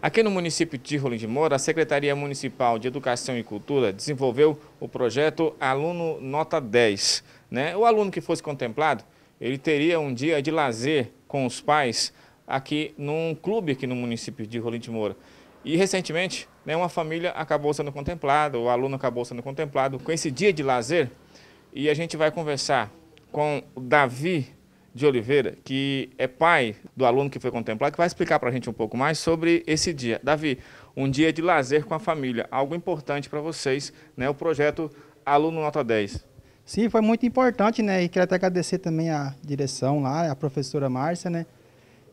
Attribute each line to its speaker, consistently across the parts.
Speaker 1: Aqui no município de Rolim de Moura, a Secretaria Municipal de Educação e Cultura desenvolveu o projeto Aluno Nota 10. Né? O aluno que fosse contemplado, ele teria um dia de lazer com os pais aqui num clube aqui no município de Rolim de Moura. E recentemente, né, uma família acabou sendo contemplada, o aluno acabou sendo contemplado com esse dia de lazer. E a gente vai conversar com o Davi de Oliveira, que é pai do aluno que foi contemplado, que vai explicar para a gente um pouco mais sobre esse dia. Davi, um dia de lazer com a família, algo importante para vocês, né? o projeto Aluno Nota 10.
Speaker 2: Sim, foi muito importante, né? E quero até agradecer também a direção lá, a professora Márcia, né?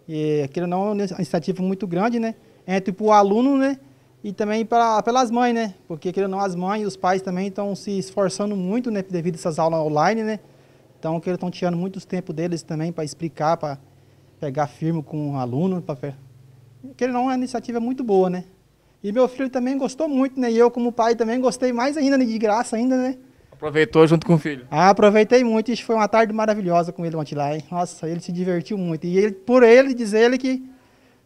Speaker 2: E aquilo não é uma iniciativa muito grande, né? Entre é, tipo, o aluno, né? E também pra, pelas mães, né? Porque aquilo não, as mães e os pais também estão se esforçando muito, né? Devido a essas aulas online, né? Então, que eles estão tirando muito do tempo deles também para explicar, para pegar firme com o um aluno. Pra... Que não é uma iniciativa muito boa, né? E meu filho também gostou muito, né? E eu, como pai, também gostei mais ainda, né? de graça ainda, né?
Speaker 1: Aproveitou junto com o filho?
Speaker 2: Ah, aproveitei muito. Isso foi uma tarde maravilhosa com ele ontem lá. Hein? Nossa, ele se divertiu muito. E ele, por ele, diz ele que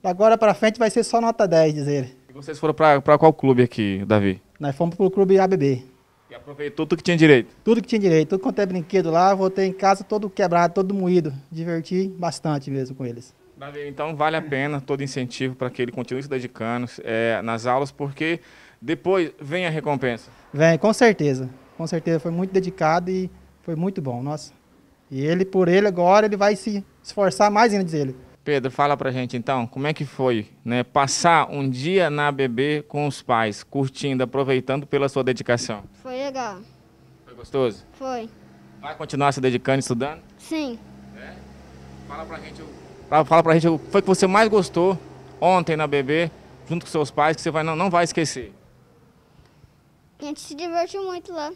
Speaker 2: agora para frente vai ser só nota 10, diz ele.
Speaker 1: E vocês foram para qual clube aqui, Davi?
Speaker 2: Nós fomos para o clube ABB.
Speaker 1: E aproveitou tudo que tinha direito?
Speaker 2: Tudo que tinha direito, tudo quanto é brinquedo lá, voltei em casa todo quebrado, todo moído. Diverti bastante mesmo com eles.
Speaker 1: Então vale a pena todo incentivo para que ele continue se dedicando é, nas aulas, porque depois vem a recompensa.
Speaker 2: Vem, com certeza. Com certeza, foi muito dedicado e foi muito bom, nossa. E ele, por ele agora, ele vai se esforçar mais ainda, diz ele.
Speaker 1: Pedro, fala pra gente então, como é que foi, né, passar um dia na ABB com os pais, curtindo, aproveitando pela sua dedicação? Foi legal. Foi gostoso? Foi. Vai continuar se dedicando, estudando? Sim. É? Fala pra gente, fala pra gente o que foi que você mais gostou ontem na ABB, junto com seus pais, que você vai, não, não vai esquecer. A gente se divertiu muito lá.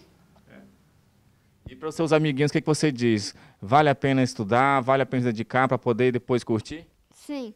Speaker 1: E para os seus amiguinhos, o que, é que você diz? Vale a pena estudar? Vale a pena dedicar para poder depois curtir?
Speaker 2: Sim.